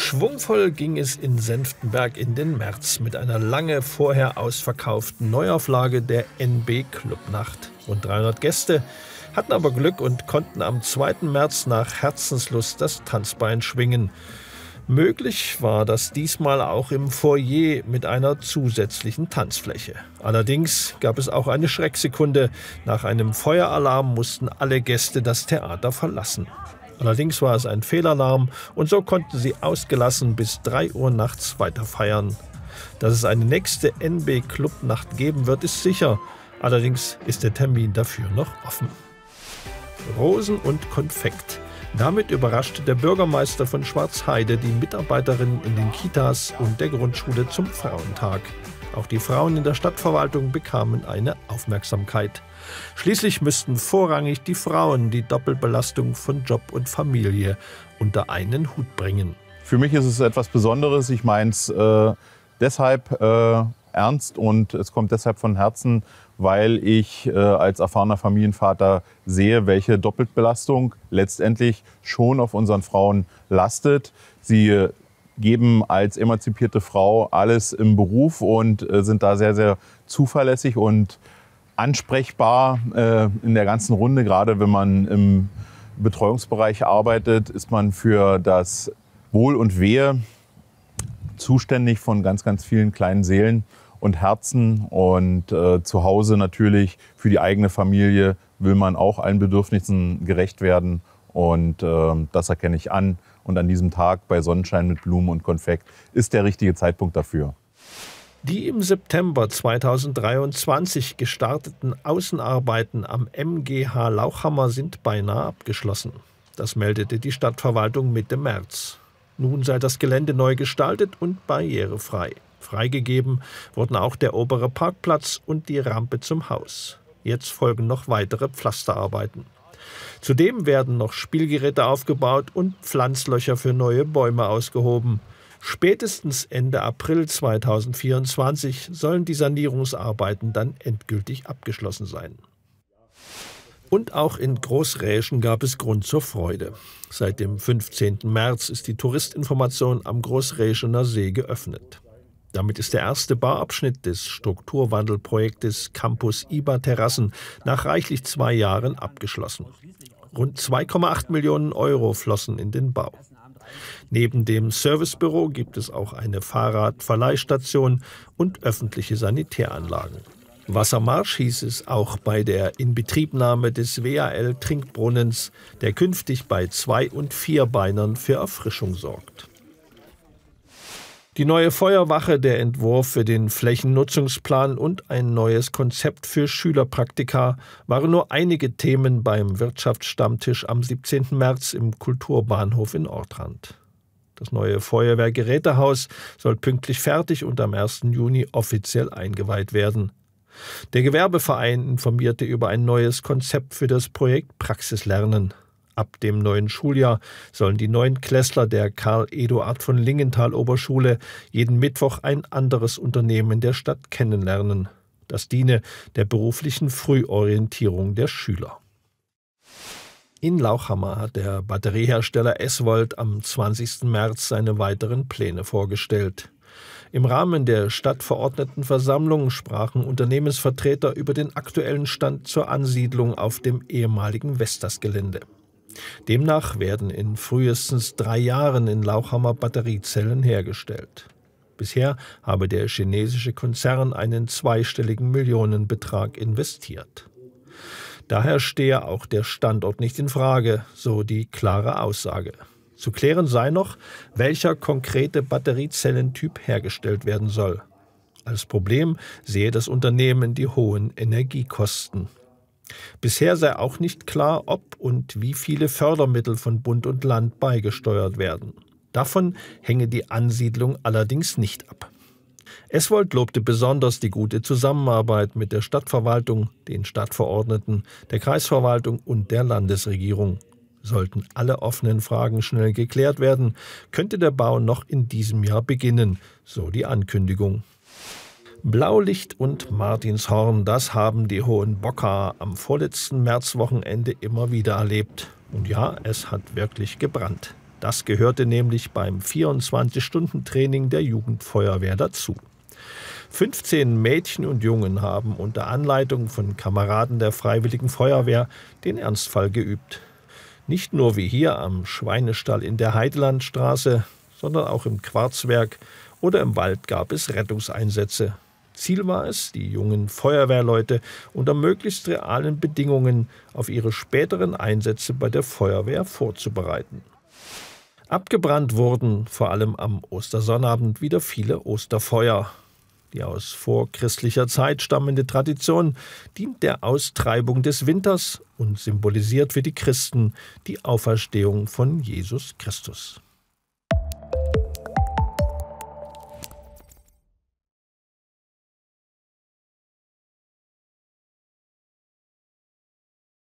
Schwungvoll ging es in Senftenberg in den März mit einer lange vorher ausverkauften Neuauflage der NB Clubnacht. Rund 300 Gäste hatten aber Glück und konnten am 2. März nach Herzenslust das Tanzbein schwingen. Möglich war das diesmal auch im Foyer mit einer zusätzlichen Tanzfläche. Allerdings gab es auch eine Schrecksekunde. Nach einem Feueralarm mussten alle Gäste das Theater verlassen. Allerdings war es ein Fehlalarm und so konnten sie ausgelassen bis 3 Uhr nachts weiter feiern. Dass es eine nächste NB-Clubnacht geben wird, ist sicher. Allerdings ist der Termin dafür noch offen. Rosen und Konfekt. Damit überraschte der Bürgermeister von Schwarzheide die Mitarbeiterinnen in den Kitas und der Grundschule zum Frauentag. Auch die Frauen in der Stadtverwaltung bekamen eine Aufmerksamkeit. Schließlich müssten vorrangig die Frauen die Doppelbelastung von Job und Familie unter einen Hut bringen. Für mich ist es etwas Besonderes. Ich meine es äh, deshalb äh, ernst und es kommt deshalb von Herzen, weil ich äh, als erfahrener Familienvater sehe, welche Doppelbelastung letztendlich schon auf unseren Frauen lastet. Sie geben als emanzipierte Frau alles im Beruf und äh, sind da sehr, sehr zuverlässig und ansprechbar äh, in der ganzen Runde. Gerade wenn man im Betreuungsbereich arbeitet, ist man für das Wohl und Wehe zuständig von ganz, ganz vielen kleinen Seelen und Herzen und äh, zu Hause natürlich für die eigene Familie will man auch allen Bedürfnissen gerecht werden und äh, das erkenne ich an. Und an diesem Tag bei Sonnenschein mit Blumen und Konfekt ist der richtige Zeitpunkt dafür. Die im September 2023 gestarteten Außenarbeiten am MGH Lauchhammer sind beinahe abgeschlossen. Das meldete die Stadtverwaltung Mitte März. Nun sei das Gelände neu gestaltet und barrierefrei. Freigegeben wurden auch der obere Parkplatz und die Rampe zum Haus. Jetzt folgen noch weitere Pflasterarbeiten. Zudem werden noch Spielgeräte aufgebaut und Pflanzlöcher für neue Bäume ausgehoben. Spätestens Ende April 2024 sollen die Sanierungsarbeiten dann endgültig abgeschlossen sein. Und auch in Großräschen gab es Grund zur Freude. Seit dem 15. März ist die Touristinformation am Großräschener See geöffnet. Damit ist der erste Bauabschnitt des Strukturwandelprojektes Campus IBA Terrassen nach reichlich zwei Jahren abgeschlossen. Rund 2,8 Millionen Euro flossen in den Bau. Neben dem Servicebüro gibt es auch eine Fahrradverleihstation und öffentliche Sanitäranlagen. Wassermarsch hieß es auch bei der Inbetriebnahme des WAL-Trinkbrunnens, der künftig bei Zwei- und Vierbeinern für Erfrischung sorgt. Die neue Feuerwache, der Entwurf für den Flächennutzungsplan und ein neues Konzept für Schülerpraktika waren nur einige Themen beim Wirtschaftsstammtisch am 17. März im Kulturbahnhof in Ortrand. Das neue Feuerwehrgerätehaus soll pünktlich fertig und am 1. Juni offiziell eingeweiht werden. Der Gewerbeverein informierte über ein neues Konzept für das Projekt Praxislernen. Ab dem neuen Schuljahr sollen die neuen Klässler der Karl-Eduard von Lingenthal Oberschule jeden Mittwoch ein anderes Unternehmen der Stadt kennenlernen. Das diene der beruflichen Frühorientierung der Schüler. In Lauchhammer hat der Batteriehersteller Eswold am 20. März seine weiteren Pläne vorgestellt. Im Rahmen der Stadtverordnetenversammlung sprachen Unternehmensvertreter über den aktuellen Stand zur Ansiedlung auf dem ehemaligen Vestas-Gelände. Demnach werden in frühestens drei Jahren in Lauchhammer Batteriezellen hergestellt. Bisher habe der chinesische Konzern einen zweistelligen Millionenbetrag investiert. Daher stehe auch der Standort nicht in Frage, so die klare Aussage. Zu klären sei noch, welcher konkrete Batteriezellentyp hergestellt werden soll. Als Problem sehe das Unternehmen die hohen Energiekosten. Bisher sei auch nicht klar, ob und wie viele Fördermittel von Bund und Land beigesteuert werden. Davon hänge die Ansiedlung allerdings nicht ab. Eswold lobte besonders die gute Zusammenarbeit mit der Stadtverwaltung, den Stadtverordneten, der Kreisverwaltung und der Landesregierung. Sollten alle offenen Fragen schnell geklärt werden, könnte der Bau noch in diesem Jahr beginnen, so die Ankündigung. Blaulicht und Martinshorn, das haben die Hohenbocker am vorletzten Märzwochenende immer wieder erlebt. Und ja, es hat wirklich gebrannt. Das gehörte nämlich beim 24-Stunden-Training der Jugendfeuerwehr dazu. 15 Mädchen und Jungen haben unter Anleitung von Kameraden der Freiwilligen Feuerwehr den Ernstfall geübt. Nicht nur wie hier am Schweinestall in der Heidelandstraße, sondern auch im Quarzwerk oder im Wald gab es Rettungseinsätze. Ziel war es, die jungen Feuerwehrleute unter möglichst realen Bedingungen auf ihre späteren Einsätze bei der Feuerwehr vorzubereiten. Abgebrannt wurden vor allem am Ostersonnabend wieder viele Osterfeuer. Die aus vorchristlicher Zeit stammende Tradition dient der Austreibung des Winters und symbolisiert für die Christen die Auferstehung von Jesus Christus.